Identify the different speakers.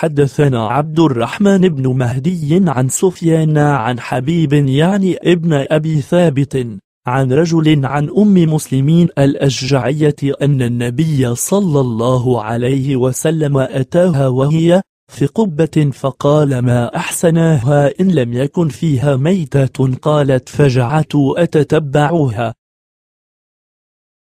Speaker 1: حدثنا عبد الرحمن بن مهدي عن سفيان عن حبيب يعني ابن أبي ثابت عن رجل عن أم مسلمين الأشجعية أن النبي صلى الله عليه وسلم أتاها وهي في قبة فقال ما أحسناها إن لم يكن فيها ميتة قالت فجعت أتتبعها